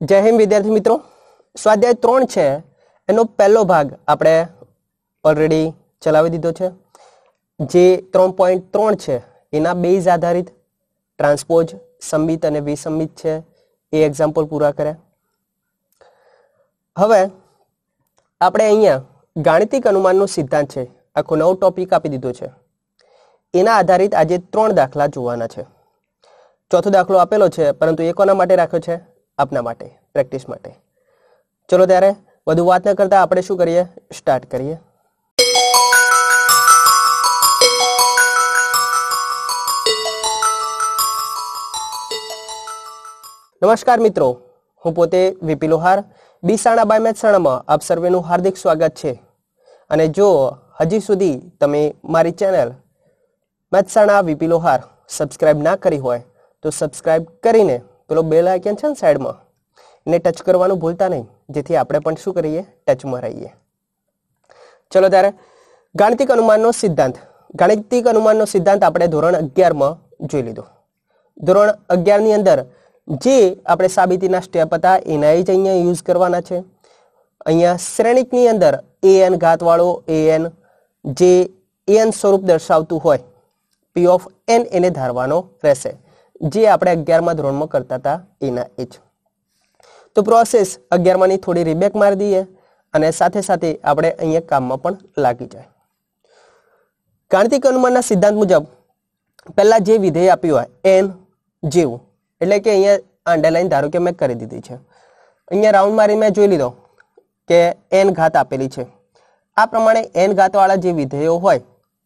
જય હિન્દ વિદ્યાર્થી મિત્રો સ્વાધ્યાય ત્રણ છે એનો પહેલો ભાગ આપણે ઓલરેડી ચલાવી દીધો છે જે ત્રણ પોઈન્ટ ત્રણ છે એના બેઝ આધારિત ટ્રાન્સપોઝ સંમિત અને વિસંમિત છે એ એક્ઝામ્પલ પૂરા કરે હવે આપણે અહીંયા ગાણિતિક અનુમાનનો સિદ્ધાંત છે આખો નવો ટોપિક આપી દીધો છે એના આધારિત આજે ત્રણ દાખલા જોવાના છે ચોથો દાખલો આપેલો છે પરંતુ એ કોના માટે રાખ્યો છે આપના માટે પ્રેક્ટિસ માટે ચલો ત્યારે વધુ વાત ન કરતાં આપણે શું કરીએ સ્ટાર્ટ કરીએ નમસ્કાર મિત્રો હું પોતે વીપી લોહાર બી સાણા બાય મેચ આપ સર્વેનું હાર્દિક સ્વાગત છે અને જો હજી સુધી તમે મારી channel Mehsana VP Lohar subscribe ના કરી હોય તો સબસ્ક્રાઇબ કરીને પેલો બેલ આઇકન છે ને સાઈડમાં એને ટચ કરવાનું ભૂલતા નહીં જેથી આપણે પણ શું કરીએ ટચમાં રહીએ ચલો ત્યારે ગાણિતિક અનુમાનનો સિદ્ધાંત ગાણિતિક અનુમાનનો સિદ્ધાંત આપણે ધોરણ અગિયારમાં જોઈ લીધો ધોરણ અગિયારની અંદર જે આપણે સાબિતીના સ્ટેપ હતા એના જ અહીંયા યુઝ કરવાના છે અહીંયા શ્રેણિકની અંદર એ એન ઘાતવાળો એ એન જે એ એન સ્વરૂપ દર્શાવતું હોય પી ઓફ એન એને ધારવાનો રહેશે જે આપણે અગિયારમાં ધોરણમાં કરતા હતા એના એ જ તો પ્રોસેસ અગિયારમાંની થોડી રીબેક મારી દઈએ અને સાથે સાથે આપણે અહીંયા કામમાં પણ લાગી જાય કાર્તિક અનુમાનના સિદ્ધાંત મુજબ પહેલાં જે વિધેય આપ્યું હોય એન જેવું એટલે કે અહીંયા અંડરલાઈન ધારો કે મેં કરી દીધી છે અહીંયા રાઉન્ડ મારી મેં જોઈ લીધો કે એન ઘાત આપેલી છે આ પ્રમાણે એન ઘાતવાળા જે વિધેયો હોય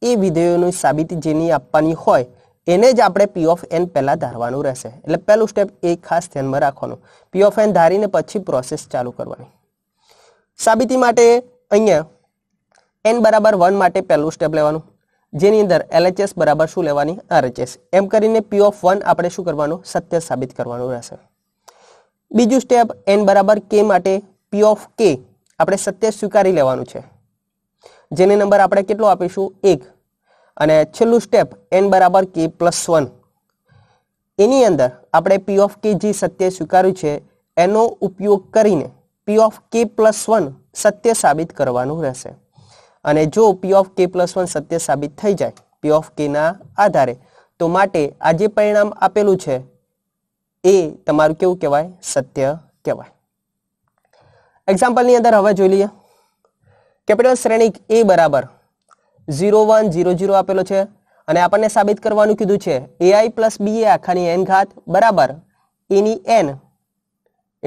એ વિધેયોની સાબિતી જેની આપવાની હોય એને જ આપણે પી ઓફ એન પહેલાં ધારવાનું રહેશે એટલે પહેલું સ્ટેપ એ ખાસ ધ્યાનમાં રાખવાનું પી ઓફ એન ધારીને પછી પ્રોસેસ ચાલુ કરવાની સાબિતી માટે અહીંયા એન બરાબર વન માટે પહેલું સ્ટેપ લેવાનું જેની અંદર એલએચએસ બરાબર શું લેવાની આરએચએસ એમ કરીને પી ઓફ વન આપણે શું કરવાનું સત્ય સાબિત કરવાનું રહેશે બીજું સ્ટેપ એન બરાબર કે માટે પી ઓફ કે આપણે સત્ય સ્વીકારી લેવાનું છે જેને નંબર આપણે કેટલો આપીશું એક અને છેલ્લું સ્ટેપ એન બરાબર કે પ્લસ વન એની અંદર આપણે પી ઓફ કે જે સત્ય સ્વીકાર્યું છે એનો ઉપયોગ કરીને પી ઓફ કે પ્લસ વન સત્ય સાબિત કરવાનું રહેશે અને જો પી ઓફ કે પ્લસ વન સત્ય સાબિત થઈ જાય પી ઓફ કેના આધારે તો માટે આ જે પરિણામ આપેલું છે એ તમારું કેવું કહેવાય સત્ય કહેવાય એક્ઝામ્પલની અંદર હવે જોઈ લઈએ કેપિટલ શ્રેણિક એ બરાબર ઝીરો વન ઝીરો ઝીરો આપેલો છે અને આપણને સાબિત કરવાનું કીધું છે એઆઈ પ્લસ બી એ આખાની એન ઘાત બરાબર એની N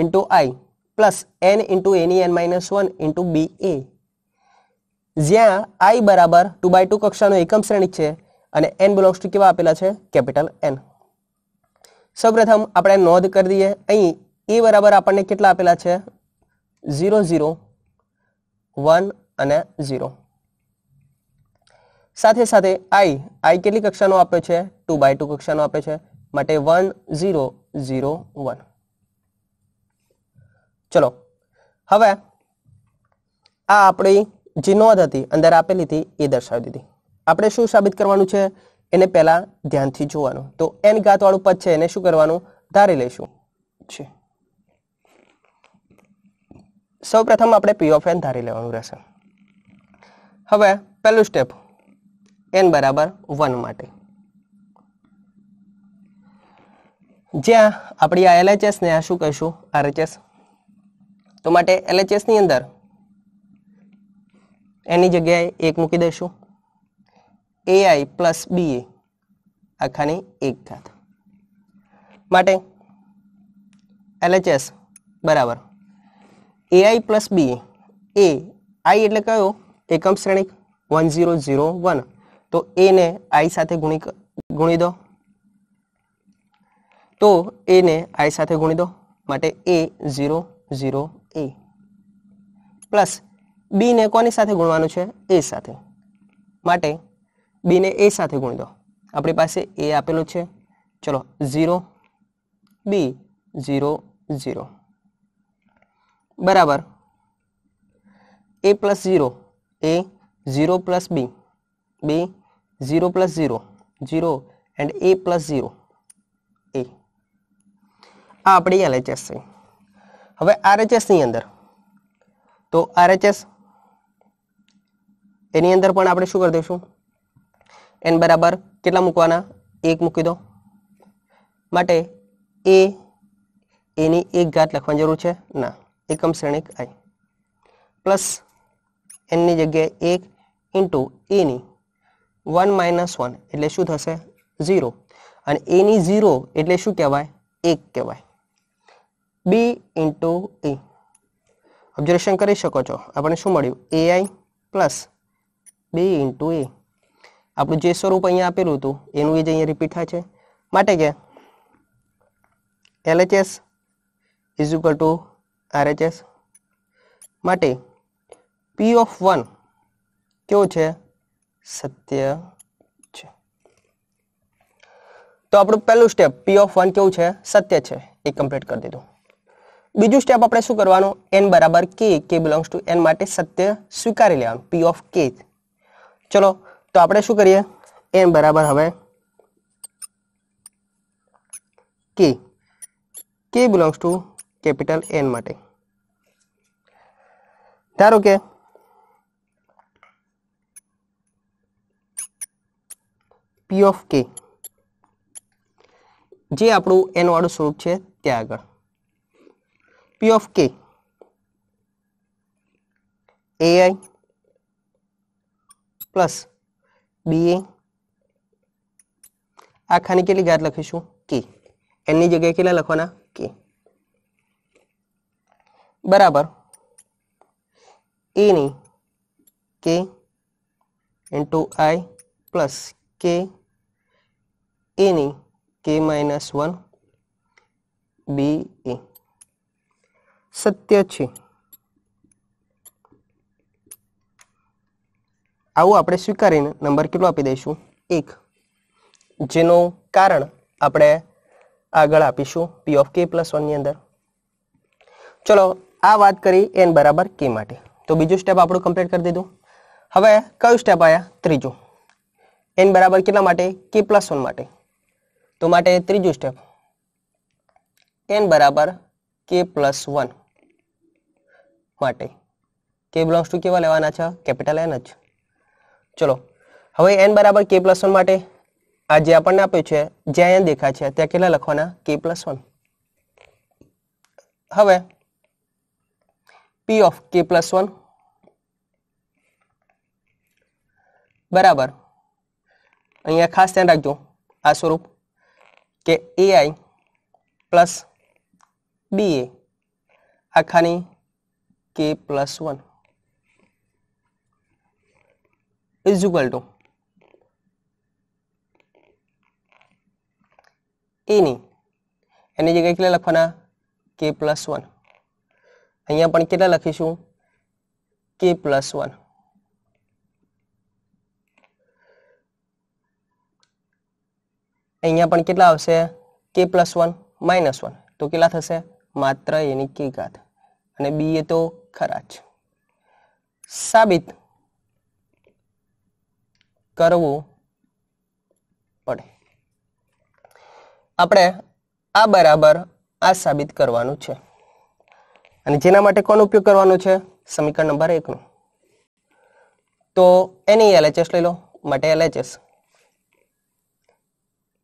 into I plus N into એની N minus one into B A જ્યાં આઈ બરાબર ટુ બાય ટુ કક્ષાનો એકમ શ્રેણી છે અને એન બિલોંગ્સ ટુ કેવા આપેલા છે કેપિટલ એન સૌપ્રથમ આપણે નોંધ કરી દઈએ અહીં એ બરાબર આપણને કેટલા આપેલા છે ઝીરો ઝીરો વન અને ઝીરો સાથે સાથે આઈ આઈ કેટલી કક્ષાનો આપે છે ટુ બાય ટુ કક્ષાનો આપે છે માટે વન ઝીરો ઝીરો વન ચલો હવે આ આપણી જે નોંધ હતી અંદર આપેલી હતી એ દર્શાવી દીધી આપણે શું સાબિત કરવાનું છે એને પહેલાં ધ્યાનથી જોવાનું તો એન ઘાતવાળું પદ છે એને શું કરવાનું ધારી લઈશું છે સૌ પ્રથમ આપણે પી ઓફ એન ધારી લેવાનું રહેશે હવે પહેલું સ્ટેપ n = 1 માટે じゃ આપણી આ LHS ને આ શું કશું RHS તો માટે LHS ની અંદર n ની જગ્યાએ 1 મૂકી દશું AI + BA આખાની એકાત માટે LHS = AI + BA I એટલે કયો એકમ શ્રેણિક 1001 તો એને આઈ સાથે ગુણી ગુણી દો તો એને આઈ સાથે ગુણી દો માટે A zero zero A plus બીને કોની સાથે ગુણવાનું છે એ સાથે માટે બીને એ સાથે ગુણી દો આપણી પાસે એ આપેલું છે ચલો ઝીરો બી ઝીરો ઝીરો બરાબર A plus zero A zero plus B B 0 plus 0 0 and a plus 0 a આ આપણી એલએચએસ છે હવે આરએચએસની અંદર તો આરએચએસ એની અંદર પણ આપણે શું કરી દઈશું એન બરાબર કેટલા મૂકવાના એક મૂકી દો માટે એ એની એક ઘાત લખવાની જરૂર છે ના એકમ શ્રેણિક આઈ પ્લસ એનની જગ્યાએ એક ઇન્ટુ એની વન માઇનસ વન એટલે શું થશે ઝીરો અને એની ઝીરો એટલે શું કહેવાય એક કહેવાય બી ઇન્ટુ એ ઓબ્ઝર્વેશન કરી શકો છો આપણને શું મળ્યું AI plus B into A આપણું જે સ્વરૂપ અહીંયા આપેલું હતું એનું એ જ અહીંયા રિપીટ થાય છે માટે કે LHS is equal to RHS માટે પી ઓફ વન કેવો છે સત્ય છે તો આપણું પહેલું સ્ટેપ પી ઓફ વન કેવું છે સત્ય છે એ કમ્પ્લીટ કરી દીધું બીજું સ્ટેપ આપણે શું કરવાનું એન બરાબર કે કે બિલોંગ્સ ટુ એન માટે સત્ય સ્વીકારી લેવાનું પી ઓફ કે ચલો તો આપણે શું કરીએ એન બરાબર હવે કે k belongs to capital N માટે ધારો કે p ऑफ k जे આપણો n વાળો સ્વરૂપ છે ત્યાં આગળ p of k a + b આ ખાને કે લીધે ગાદ લખીશું k n ની જગ્યાએ કે લખવાના k बराबर a ની k * i + k any K minus one બી એ સત્ય છે આવું આપણે સ્વીકારીને નંબર કેટલો આપી દઈશું એક જેનું કારણ આપણે આગળ આપીશું પી ઓફ કે પ્લસ વનની અંદર ચલો આ વાત કરી એન બરાબર કે માટે તો બીજું સ્ટેપ આપણું કમ્પ્લીટ કરી દીધું હવે કયું સ્ટેપ આવ્યા ત્રીજું એન બરાબર કેટલા માટે કે પ્લસ વન માટે તો માટે ત્રીજું સ્ટેપ એન બરાબર કે પ્લસ વન માટે કે બિલોંગ્સ ટુ કેવા લેવાના છે કેપિટલ એન જ ચલો હવે એન બરાબર કે પ્લસ વન માટે આ જે આપણને આપ્યું છે જ્યાં એન દેખાય છે ત્યાં કેટલા લખવાના કે પ્લસ વન હવે પી ઓફ કે પ્લસ વન બરાબર અહીંયા ખાસ ધ્યાન રાખજો આ સ્વરૂપ કે એઆઈ પ્લસ બી એ આખાની K plus one is equal to એની એની જગ્યાએ કેટલા લખવાના કે પ્લસ વન અહીંયા પણ કેટલા લખીશું કે પ્લસ વન અહીંયા પણ કેટલા આવશે કે પ્લસ વન માઇનસ વન તો કેટલા થશે માત્ર એની કે ઘાત અને બી એ તો ખરા જ સાબિત કરવું પડે આપણે આ બરાબર આ સાબિત કરવાનું છે અને જેના માટે કોનો ઉપયોગ કરવાનો છે સમીકરણ નંબર એકનું તો એની એલએચએસ લઈ લો માટે એલએચએસ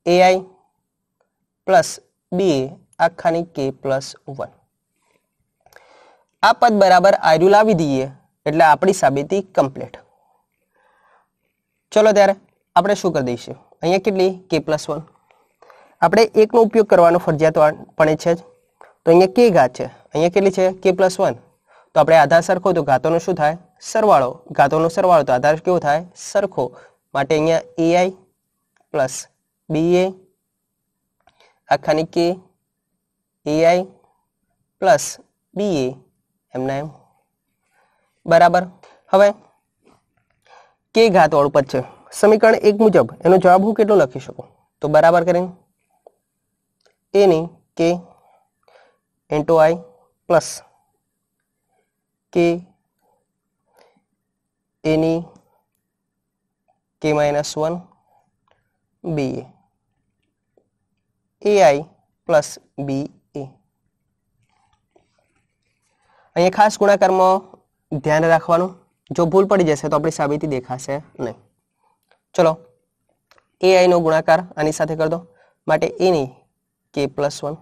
એઆઈ પ્લસ બી આખાની કે પ્લસ વન આ પદ બરાબર આયરું લાવી દઈએ એટલે આપણી સાબિતી કમ્પ્લીટ ચલો ત્યારે આપણે શું કરી દઈશું અહીંયા કેટલી કે પ્લસ વન આપણે એકનો ઉપયોગ કરવાનો ફરજિયાત ફરજિયાતપણે છે જ તો અહીંયા કે ઘાત છે અહીંયા કેટલી છે કે પ્લસ વન તો આપણે આધાર સરખો તો ઘાતોનો શું થાય સરવાળો ઘાતોનો સરવાળો તો આધાર કેવો થાય સરખો માટે અહીંયા એઆઈ પ્લસ બીએ આખાની કે એઆઈ પ્લસ બીએ એમના એમ બરાબર હવે કે ઘાતવાળું પદ છે સમીકરણ એક મુજબ એનો જવાબ હું કેટલો લખી શકું તો બરાબર કરીને એની k into I plus K એની K minus one B AI plus B A અહીંયા ખાસ ગુણાકારમાં ધ્યાન રાખવાનું જો ભૂલ પડી જશે તો આપણી સાબિતી દેખાશે નહીં ચલો એઆઈનો ગુણાકાર આની સાથે કરી દો માટે એની K plus one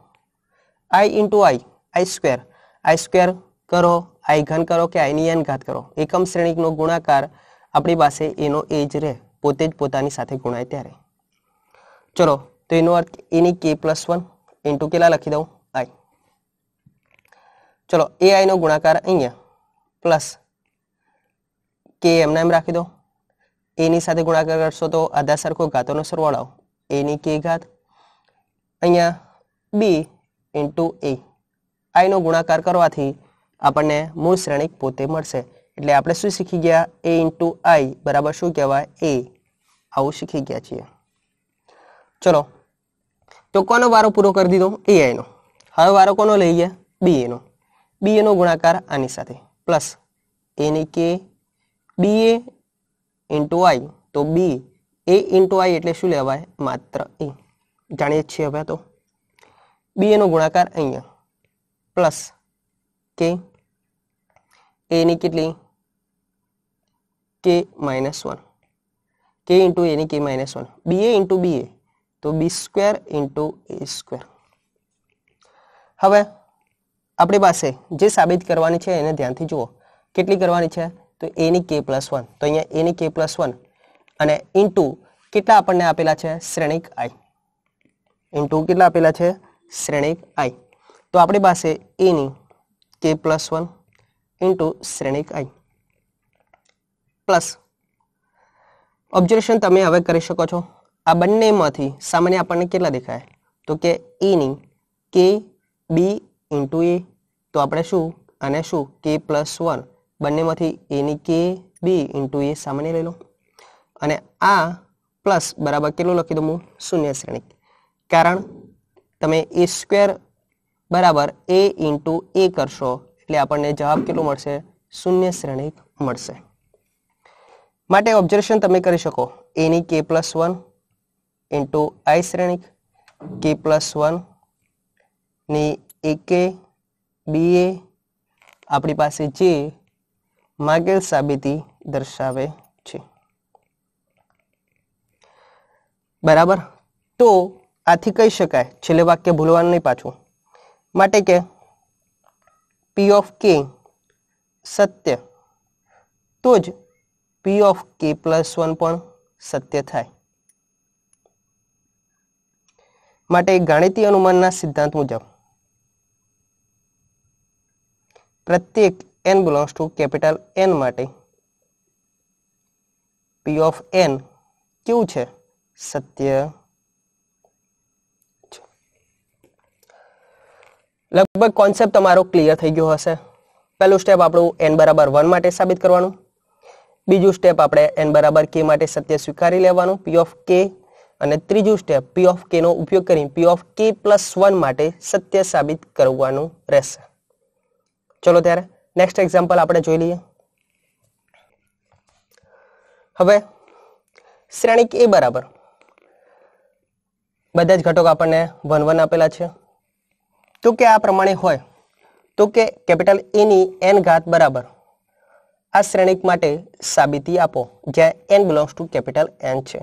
I into I I square I square કરો આઈ ઘન કરો કે આઈની એન ઘાત કરો એકમ શ્રેણીકનો ગુણાકાર આપણી પાસે એનો એ જ રહે પોતે જ પોતાની સાથે ગુણાય ત્યારે ચલો તેનો અર્થ એની કે પ્લસ 1 * કે લા લખી દઉં આ ચલો a i નો ગુણાકાર અહીંયા પ્લસ k એમ નામ રાખી દો a ની સાથે ગુણાકાર કરશો તો આધા સરખો ઘાતોનો સરવાળો a ની k ઘાત અહીંયા b * a i નો ગુણાકાર કરવાથી આપણને મૂળ શ્રેણિક પોતે મળશે એટલે આપણે શું શીખી ગયા a * i બરાબર શું કહેવાય a આવું શીખી ગયા છે ચલો तो को वो पूरा कर दीदो ए आई नो हम वो को लीए बी ए बी ए गुणाकार आ प्लस एने के बी ए इंटू आई तो बी ए इंटू आई एट शू लेवाय मत ए जाए हमें तो बी ए गुणाकार अँ प्लस के एटली K minus one K into A K minus one B A into B A તો B square into A square હવે આપણી પાસે જે સાબિત કરવાની છે એને ધ્યાનથી જુઓ કેટલી કરવાની છે તો એની કે પ્લસ વન તો અહીંયા એની કે પ્લસ વન અને ઇન્ટુ કેટલા આપણને આપેલા છે શ્રેણિક આઈ ઇન્ટુ કેટલા આપેલા છે શ્રેણિક આઈ તો આપણી પાસે એની કે પ્લસ વન ઇન્ટુ શ્રેણિક આઈ પ્લસ ઓબ્ઝર્વેશન તમે હવે કરી શકો છો આ બંનેમાંથી સામાન્ય આપણને કેટલા દેખાય તો કે એની કે બી ઇન્ટુ એ તો આપણે શું અને શું કે પ્લસ વન બંનેમાંથી એની કે બી ઇન્ટુ એ સામાન્ય લઈ લો અને આ પ્લસ બરાબર કેટલું લખી દઉં હું શૂન્ય શ્રેણિક કારણ તમે એ સ્ક્વેર બરાબર એ ઇન્ટુ એ કરશો એટલે આપણને જવાબ કેટલો મળશે શૂન્ય શ્રેણિક મળશે માટે ઓબ્ઝર્વેશન તમે કરી શકો એની કે પ્લસ વન इंटू आई श्रेणी के प्लस वन ने एके बी ए अपनी पास जे मगेल साबिती दर्शा बराबर तो आती कही सकते वक्य भूलवा नहीं पाचू मटे के पी ऑफ के सत्य तो जी ऑफ के प्लस वन सत्य थे માટે ગાણિતીય અનુમાનના સિદ્ધાંત મુજબ પ્રત્યેક N belongs to capital N માટે પી ઓફ એન કેવું છે સત્ય લગભગ કોન્સેપ્ટ તમારો ક્લિયર થઈ ગયો હશે પહેલું સ્ટેપ આપણું એન બરાબર વન માટે સાબિત કરવાનું બીજું સ્ટેપ આપણે એન બરાબર કે માટે સત્ય સ્વીકારી લેવાનું પી ઓફ કે અને ત્રીજું સ્ટેપ પી ઓફ નો ઉપયોગ કરી પી ઓફ કે પ્લસ વન માટે સત્ય સાબિત કરવાનું રહેશે ચલો ત્યારે નેક્સ્ટ એક્ઝામ્પલ આપણે જોઈ લઈએ હવે શ્રેણિક એ બરાબર બધા જ ઘટકો આપણને વન વન આપેલા છે તો કે આ પ્રમાણે હોય તો કે કેપિટલ એની એન ઘાત બરાબર આ શ્રેણિક માટે સાબિતી આપો જ્યાં N belongs to capital N છે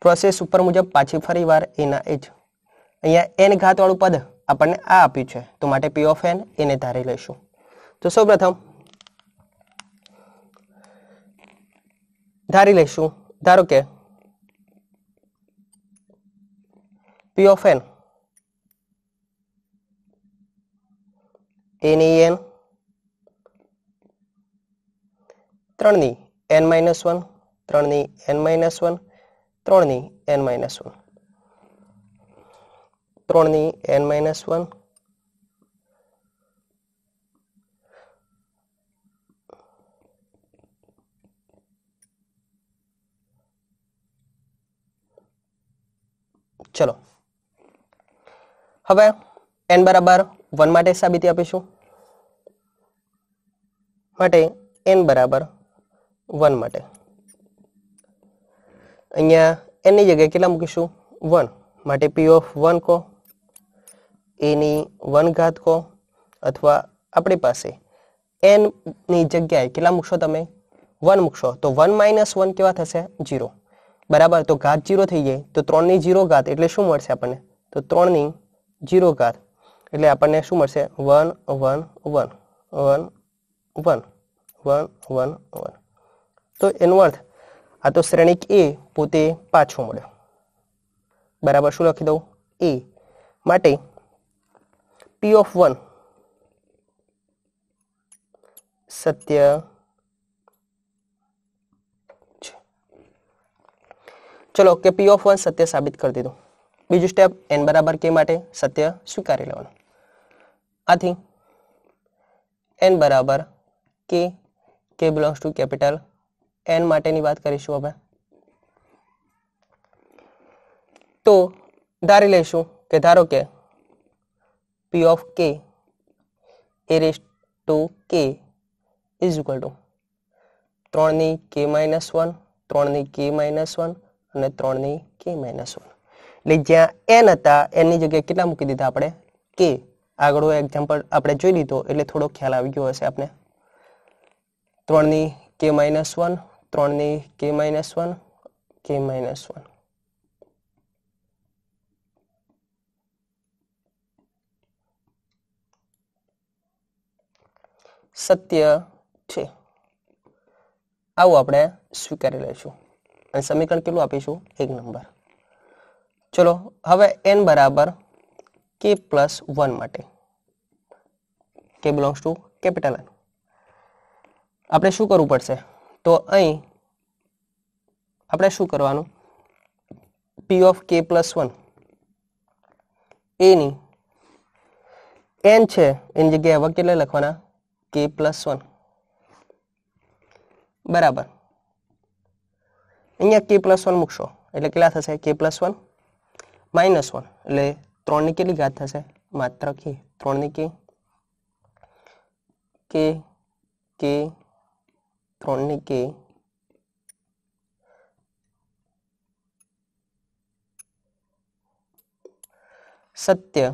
પ્રોસેસ ઉપર મુજબ પાછી ફરી વાર એના એ જ અહીંયા એન ઘાતવાળું પદ આપણને આ આપ્યું છે તો માટે પી ઓફ એન એને ધારી લઈશું તો સૌપ્રથમ ધારી લઈશું ધારો કે પી ઓફ એન એની એન ત્રણની એન માઇનસ વન ત્રણની એન માઇનસ વન ત્રણની એન માઇનસ વન ત્રણની એન માઇનસ વન ચલો હવે એન બરાબર વન માટે સાબિતી આપીશું માટે એન બરાબર વન માટે અહીંયા એની જગ્યાએ કેટલા મૂકીશું વન માટે પી ઓફ વન કહો એની વન ઘાત કહો અથવા આપણી પાસે એનની જગ્યાએ કેટલા મૂકશો તમે વન મૂકશો તો વન માઇનસ વન કેવા થશે જીરો બરાબર તો ઘાત જીરો થઈ જાય તો ત્રણની જીરો ઘાત એટલે શું મળશે આપણને તો ત્રણની જીરો ઘાત એટલે આપણને શું મળશે one one one one one one one one તો એનો અર્થ અતો શ્રેણિક a પોતે પાછું મળ્યો બરાબર શું લખી દઉં a માટે p ઓફ 1 સત્ય ચલો કે p ઓફ 1 સત્ય સાબિત કરી દઉં બીજો સ્ટેપ n = k માટે સત્ય સ્વીકારી લેવાનું આથી n = k k belongs to capital N માટેની વાત કરીશું હવે તો ધારી લઈશું કે ધારો કે P of K A raise to K is equal to ત્રણની કે માઇનસ વન ત્રણની કે માઇનસ વન અને ત્રણની કે માઇનસ વન એટલે જ્યાં એન હતા એનની જગ્યાએ કેટલા મૂકી દીધા આપણે કે આગળ એક્ઝામ્પલ આપણે જોઈ લીધો એટલે થોડો ખ્યાલ આવી ગયો હશે આપણે ત્રણની કે માઇનસ વન ત્રણ ત્રણની કે માઇનસ વન કે માઇનસ વન સત્ય છે આવું આપણે સ્વીકારી લઈશું અને સમીકરણ કેટલું આપીશું એક નંબર ચલો હવે એન બરાબર કે પ્લસ વન માટે k belongs to capital N આપણે શું કરવું પડશે તો અહીં આપણે શું કરવાનું પી ઓફ કે પ્લસ વન એની એન છે એની જગ્યાએ હવે કેટલા લખવાના કે પ્લસ વન બરાબર અહીંયા કે પ્લસ વન મૂકશો એટલે કેટલા થશે કે પ્લસ વન માઇનસ વન એટલે ત્રણની કેટલી ઘાત થશે માત્ર કે ત્રણની કે કે ત્રણની કે સત્ય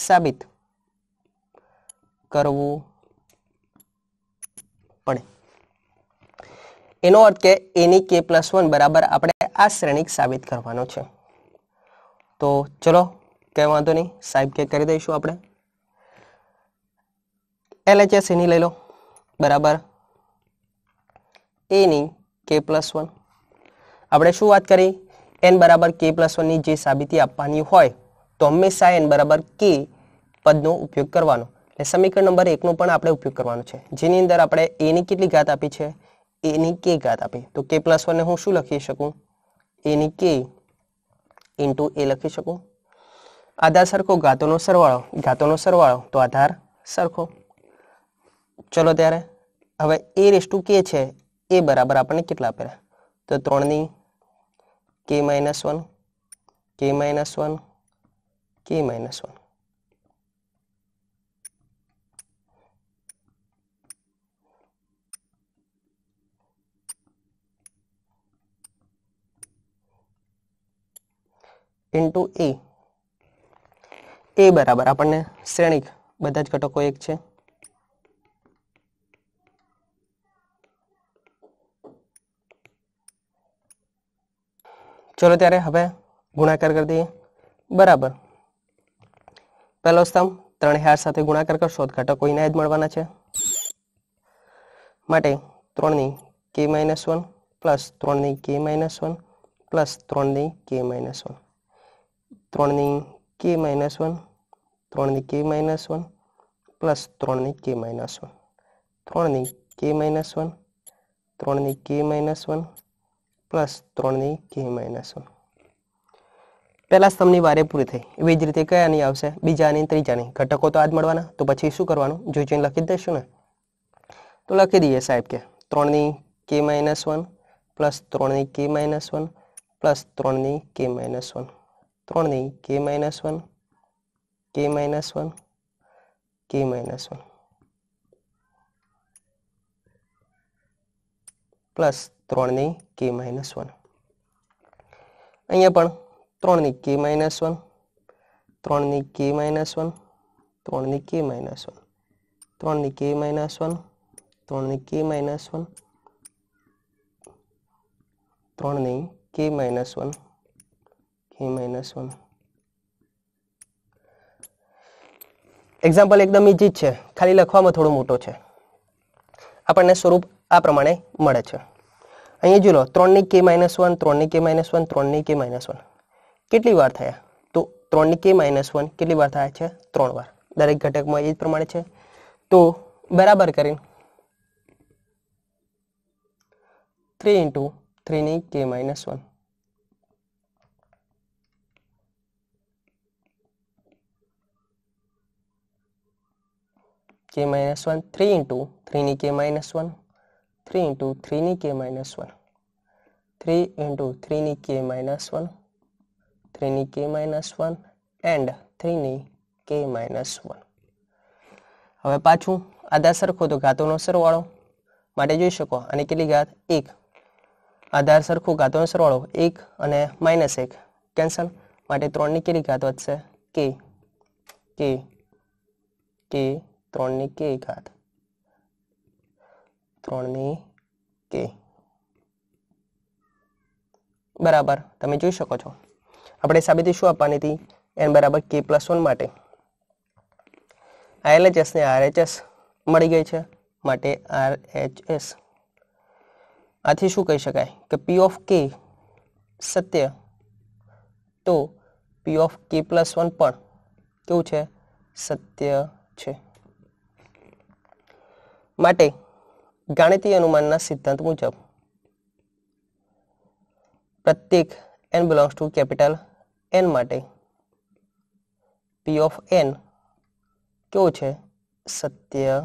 સાબિત કરવું પડે એનો અર્થ કે એની કે પ્લસ વન બરાબર આપણે આ શ્રેણીક સાબિત કરવાનો છે તો ચલો કંઈ વાંધો નહીં સાહેબ કે કરી દઈશું આપણે એલએચએસ એની લઈ લો બરાબર એની કે પ્લસ વન આપણે શું વાત કરી એન બરાબર કે પ્લસ વનની જે સાબિતી આપવાની હોય તો હંમેશા એન બરાબર કે પદનો ઉપયોગ કરવાનો એટલે સમીકરણ નંબર એકનો પણ આપણે ઉપયોગ કરવાનો છે જેની અંદર આપણે એની કેટલી ઘાત આપી છે એની કે ઘાત આપી તો કે પ્લસ વનને હું શું લખી શકું એની કે ઇન્ટુ એ લખી શકું આધાર સરખો ઘાતોનો સરવાળો ઘાતોનો સરવાળો તો આધાર સરખો ચલો ત્યારે હવે એ રેસ ટુ કે છે એ બરાબર આપણને કેટલા આપેલા તો ત્રણની કે માઇનસ વન કે માઇનસ વન કે માઇનસ વન ઇન્ટુ એ એ બરાબર આપણને શ્રેણિક બધા જ ઘટકો એક છે चलो तर हम गुणाकार कर दी बराबर पहले स्तंभ त्रे हार साथ गुणाकार कर सो घटक इनायत मे त्री के माइनस वन प्लस त्री के माइनस वन प्लस त्री के माइनस वन त्री के माइनस वन त्री के माइनस वन प्लस त्री के माइनस वन त्री के माइनस वन त्री के माइनस वन પ્લસ ત્રણની કે માઇનસ વન પહેલાં સ્તંભની વારે પૂરી થઈ એવી જ રીતે કયાની આવશે બીજાની ત્રીજાની ઘટકો તો આજ મળવાના તો પછી શું કરવાનું જોઈ જોઈને લખી દઈશું ને તો લખી દઈએ સાહેબ કે ત્રણની કે માઇનસ વન પ્લસ ત્રણની કે માઇનસ વન પ્લસ ત્રણની કે માઇનસ વન ત્રણની કે માઇનસ વન કે માઇનસ વન કે માઇનસ વન પ્લસ ત્રણની કે માઇનસ વન અહીંયા પણ ત્રણની કે માઇનસ વન ત્રણની કે માઇનસ વન ત્રણની કે માઇનસ વન ત્રણની કે માઇનસ વન ત્રણની કે માઇનસ વન ત્રણની કે માઇનસ વન કે માઇનસ વન એક્ઝામ્પલ એકદમ ઇઝી જ છે ખાલી લખવામાં થોડો મોટો છે આપણને સ્વરૂપ આ પ્રમાણે મળે છે અહીંયા જો લો ત્રણની કે માઇનસ વન ત્રણની કે માઇનસ વન ત્રણની કે માઇનસ વન કેટલી વાર થયા તો ત્રણની કે માઇનસ વન કેટલી વાર થયા છે ત્રણ વાર દરેક ઘટકમાં એ જ પ્રમાણે છે તો બરાબર કરીને થ્રી ઇન્ટુ થ્રીની k minus one k minus 1 3 into 3 ની k minus 1 થ્રી ઇન્ટુ થ્રીની k minus one three into થ્રીની k minus one થ્રીની k minus one and થ્રીની k minus one હવે પાછું આધાર સરખો તો ઘાતોનો સરવાળો માટે જોઈ શકો અને કેટલી ઘાત એક આધાર સરખો ઘાતોનો સરવાળો એક અને માઇનસ એક કેન્સલ માટે ત્રણની કેટલી ઘાત વધશે કે કે કે ત્રણની કે ઘાત ત્રણની કે બરાબર તમે જોઈ શકો છો આપણે સાબિતી શું આપવાની હતી એન બરાબર કે પ્લસ વન માટે આઈએલએચએસને આરએચએસ મળી ગઈ છે માટે આરએચએસ આથી શું કહી શકાય કે પી ઓફ કે સત્ય તો પી ઓફ કે પ્લસ વન પણ કેવું છે સત્ય છે માટે ગાણિતીય અનુમાનના સિદ્ધાંત મુજબ પ્રત્યેક N belongs to capital N માટે પી ઓફ એન કેવો છે સત્ય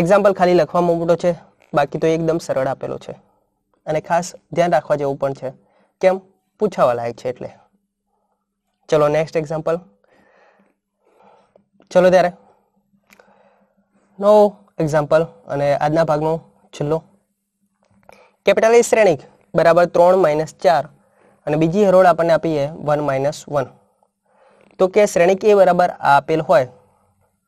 એક્ઝામ્પલ ખાલી લખવામાં મોટો છે બાકી તો એકદમ સરળ આપેલો છે અને ખાસ ધ્યાન રાખવા જેવું પણ છે કેમ પૂછાવા લાયક છે એટલે ચલો નેક્સ્ટ એક્ઝામ્પલ ચલો ત્યારે નો એક્ઝામ્પલ અને આજના ભાગનો છેલ્લો કેપિટલ એ શ્રેણિક બરાબર ત્રણ માઇનસ ચાર અને બીજી હરોળ આપણને આપીએ વન માઇનસ વન તો કે શ્રેણિક એ બરાબર આ આપેલ હોય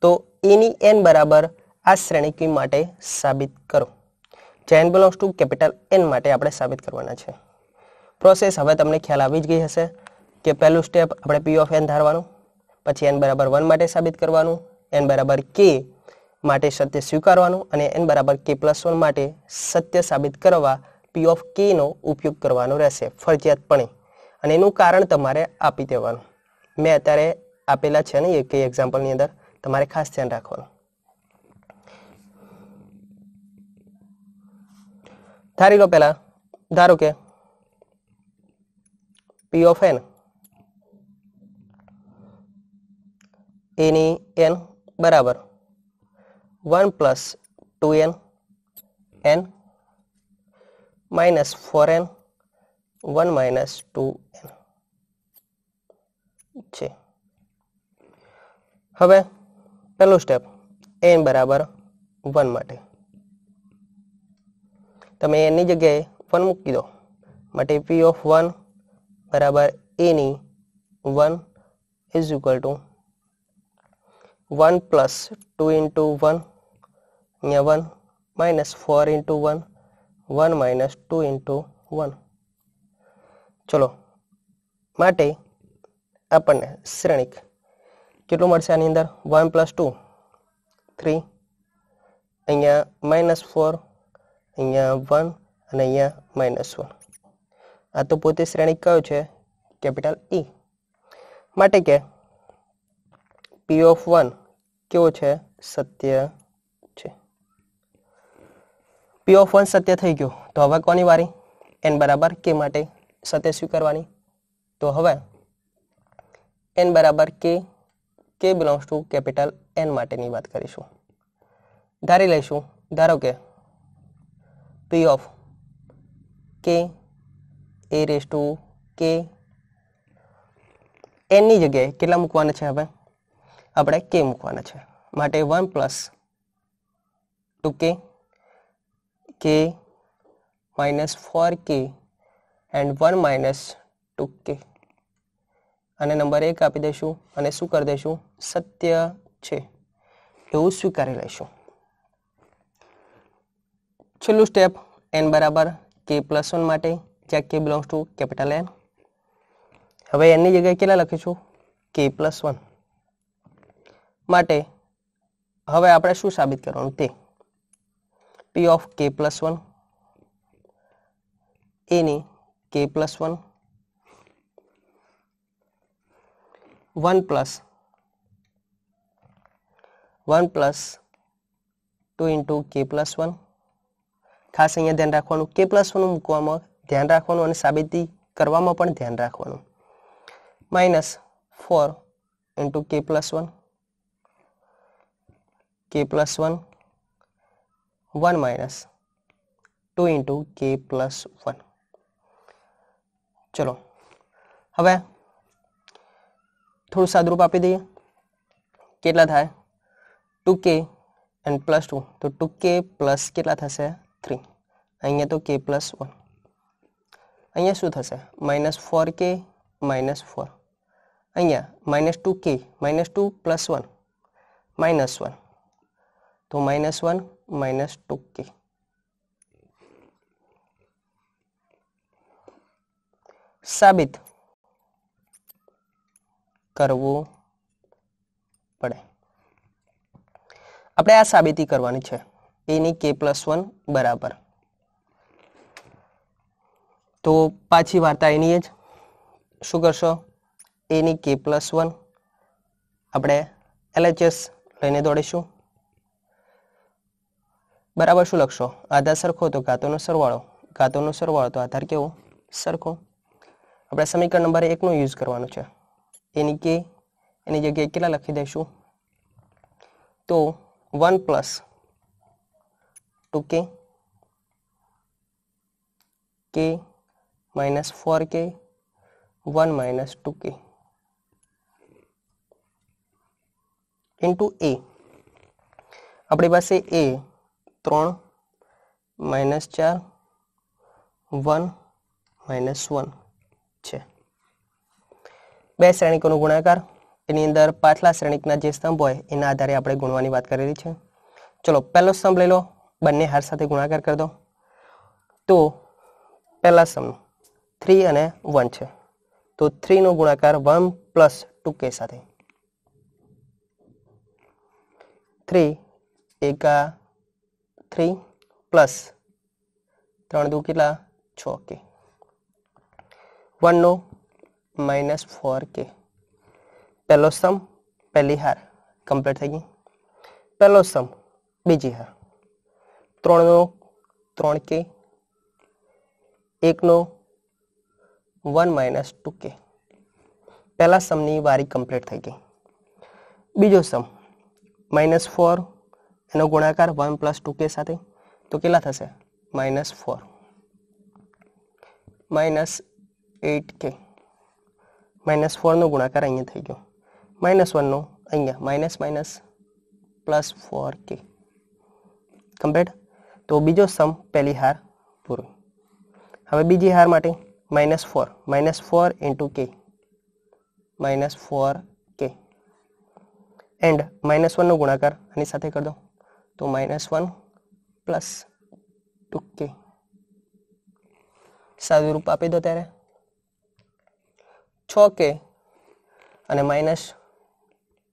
તો એની એન બરાબર આ શ્રેણિક માટે સાબિત કરો જે n belongs to capital N માટે આપણે સાબિત કરવાના છે પ્રોસેસ હવે તમને ખ્યાલ આવી જ ગઈ હશે કે પહેલું સ્ટેપ આપણે પી ઓફ એન ધારવાનું પછી એન બરાબર વન માટે સાબિત કરવાનું એન બરાબર કે માટે સત્ય સ્વીકારવાનું અને એન બરાબર કે પ્લસ વન માટે સત્ય સાબિત કરવા પી ઓફ કેનો ઉપયોગ કરવાનો રહેશે ફરજિયાતપણે અને એનું કારણ તમારે આપી દેવાનું મેં અત્યારે આપેલા છે ને કે એક્ઝામ્પલની અંદર તમારે ખાસ ધ્યાન રાખવાનું ધારી લો પહેલા ધારો કે પી ઓફ એન એની એન બરાબર 1 + 2n n - 4n 1 - 2n each have पहला स्टेप an = 1 માટે તમે n ની જગ્યાએ 1 મૂકી દો માટે p(1) = a ની 1 = 1 + 2 * 1 અહીંયા one minus four into one one minus two into one ચલો માટે આપણને શ્રેણિક કેટલું મળશે આની અંદર વન પ્લસ ટુ થ્રી અહીંયા માઇનસ ફોર અહીંયા વન અને અહીંયા માઇનસ વન આ તો પોતે શ્રેણિક કયો છે કેપિટલ ઈ e. માટે કે પી ઓફ વન કેવો છે સત્ય પી ઓફ વન સત્ય થઈ ગયું તો હવે કોની વારી એન બરાબર કે માટે સત્ય સ્વીકારવાની તો હવે એન બરાબર કે k belongs to capital N માટેની વાત કરીશું ધારી લઈશું ધારો કે P of K A raise to કે એનની જગ્યાએ કેટલા મૂકવાના છે હવે આપણે કે મૂકવાના છે માટે one plus two k k minus 4k and one minus two k અને નંબર એક આપી દઈશું અને શું કરી દઈશું સત્ય છે એવું સ્વીકારી લઈશું છેલ્લું સ્ટેપ એન બરાબર કે પ્લસ વન માટે જ્યાં k belongs to capital N હવે એનની જગ્યાએ કેટલા લખીશું કે પ્લસ વન માટે હવે આપણે શું સાબિત કરવાનું તે p of k plus 1 a ની k plus 1 1 plus 1 plus 2 into k plus 1 ખાસ અહીંયા ધ્યાન રાખવાનું કે પ્લસ વનનું મૂકવામાં ધ્યાન રાખવાનું અને સાબિતી કરવામાં પણ ધ્યાન રાખવાનું minus four into k plus one k plus one one minus two into k plus one चलो हमें थोड़ा सादरूप आप दिए के थे two k and plus two तो two k plus k three uh तो के प्लस वन अँ शू minus four k minus four uh minus two k minus two plus one minus one तो माइनस वन માઇનસ ટુ સાબિત કરવું પડે આપણે આ સાબિતી કરવાની છે એની કે પ્લસ વન બરાબર તો પાછી વાર્તા એની જ શું કરશો એની કે પ્લસ વન આપણે એલએચએસ લઈને દોડીશું બરાબર શું લખશો આધાર સરખો તો ઘાતોનો સરવાળો ઘાતોનો સરવાળો તો આધાર કેવો સરખો આપણે સમીકરણ નંબર એકનો યુઝ કરવાનો છે એની કે એની જગ્યાએ કેટલા લખી દઈશું તો one plus two k k minus four k one minus two k into એ આપણી પાસે એ ત્રણ માઇનસ ચાર વન માઇનસ વન છે બે શ્રેણિકોનો ગુણાકાર એની અંદર પાછલા શ્રેણિકના જે સ્તંભ હોય એના આધારે આપણે ગુણવાની વાત કરેલી છે ચલો પહેલો સ્તંભ લઈ લો બંને હાર સાથે ગુણાકાર કરી દો તો પહેલા સ્તંભ થ્રી અને વન છે તો થ્રીનો ગુણાકાર વન પ્લસ ટુ કે સાથે થ્રી એકા थ्री प्लस तर दू के छके वन नो माइनस फोर के पहलो सम पहली हार कम्प्लीट थी गई पहलो सम बीजी हार त्रो त्र के एक नो वन माइनस टू के पहला समनी वारी कम्प्लीट थी गई बीजो सम माइनस फोर - गुणाकार 1 + 2k के साथ तो क्याला था -4 - 8k -4 નો ગુણાકાર અહીં થઈ ગયો -1 નો અહીંયા --+ 4k કમ્પેર તો બીજો સમ પહેલી હાર પૂરો હવે બીજી હાર માટે -4 -4 * k -4k એન્ડ -1 નો ગુણાકાર અહીં સાથે કર દો તો માઇનસ વન પ્લસ ટુ કે સાદું રૂપ આપી દો ત્યારે છ કે અને માઇનસ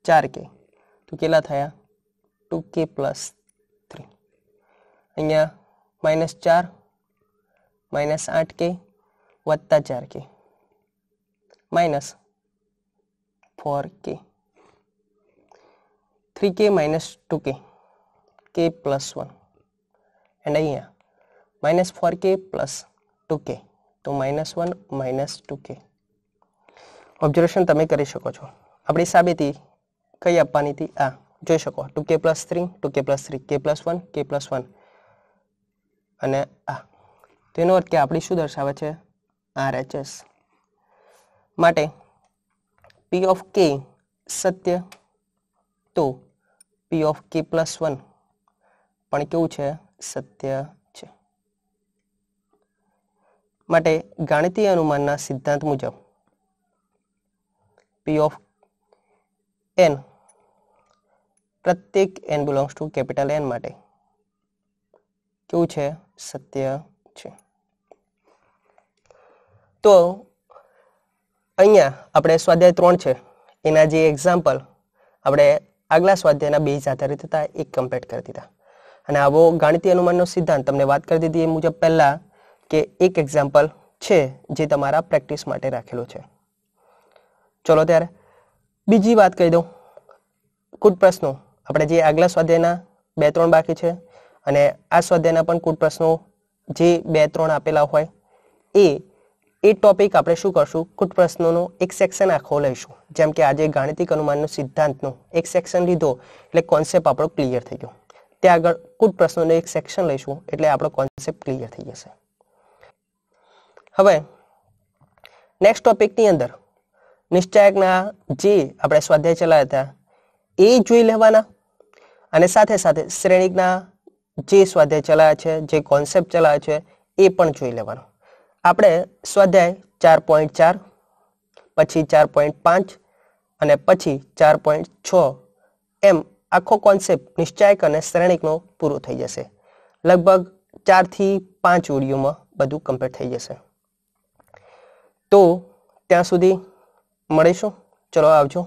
ચાર કે તો કેટલા થયા ટુ કે પ્લસ થ્રી અહીંયા માઇનસ ચાર માઇનસ આઠ કે વત્તા ચાર k minus four k three k minus two k k plus one and અહીંયા minus minus 4k plus 2k તો minus 1 minus 2k ઓબ્ઝર્વેશન તમે કરી શકો છો આપણી સાબિતી કઈ આપવાની હતી આ જોઈ શકો two k plus three two k plus three k plus one k plus one અને આ તેનો અર્થ કે આપણી શું દર્શાવે છે આરએચએસ માટે પી ઓફ કે સત્ય તો પી ઓફ કે પ્લસ વન પણ કેવું છે સત્ય છે માટે ગાણિતીય અનુમાનના સિદ્ધાંત મુજબ પી ઓફ એન પ્રત્યેક N belongs to capital N માટે કેવું છે સત્ય છે તો અહીંયા આપણે સ્વાધ્યાય ત્રણ છે એના જે એક્ઝામ્પલ આપણે આગલા સ્વાધ્યાયના બેઝ આધારિત હતા એ કમ્પ્લીટ કરી દીધા અને આવો ગાણિતીય અનુમાનનો સિદ્ધાંત તમને વાત કરી દીધી એ મુજબ પહેલાં કે એક એક્ઝામ્પલ છે જે તમારા પ્રેક્ટિસ માટે રાખેલો છે ચલો ત્યારે બીજી વાત કહી દઉં કૂટ પ્રશ્નો આપણે જે આગલા સ્વાધ્યાયના બે ત્રણ બાકી છે અને આ સ્વાધ્યાયના પણ કુટ પ્રશ્નો જે બે ત્રણ આપેલા હોય એ એ ટોપિક આપણે શું કરશું કૂટ પ્રશ્નોનો એક સેક્શન આખો લઈશું જેમ કે આજે ગાણિતિક અનુમાનનો સિદ્ધાંતનો એક સેક્શન લીધો એટલે કોન્સેપ્ટ આપણો ક્લિયર થઈ ગયો ત્યાં આગળ કુટ પ્રશ્નોને એક સેક્શન લઈશું એટલે આપણો કોન્સેપ્ટ ક્લિયર થઈ જશે હવે નેક્સ્ટ ટોપિકની અંદર નિશ્ચાયકના જે આપણે સ્વાધ્યાય ચલાવ્યા હતા એ જોઈ લેવાના અને સાથે સાથે શ્રેણીકના જે સ્વાધ્યાય ચલાવ્યા છે જે કોન્સેપ્ટ ચલાવ્યા છે એ પણ જોઈ લેવાનો આપણે સ્વાધ્યાય ચાર પોઈન્ટ ચાર પછી ચાર પોઈન્ટ પાંચ અને પછી ચાર પોઈન્ટ છ એમ આખો કોન્સેપ્ટ નિશ્ચાયક અને શ્રેણિકનો પૂરો થઈ જશે લગભગ ચારથી પાંચ ઓડિયોમાં બધું કમ્પ્લીટ થઈ જશે તો ત્યાં સુધી મળીશું ચલો આવજો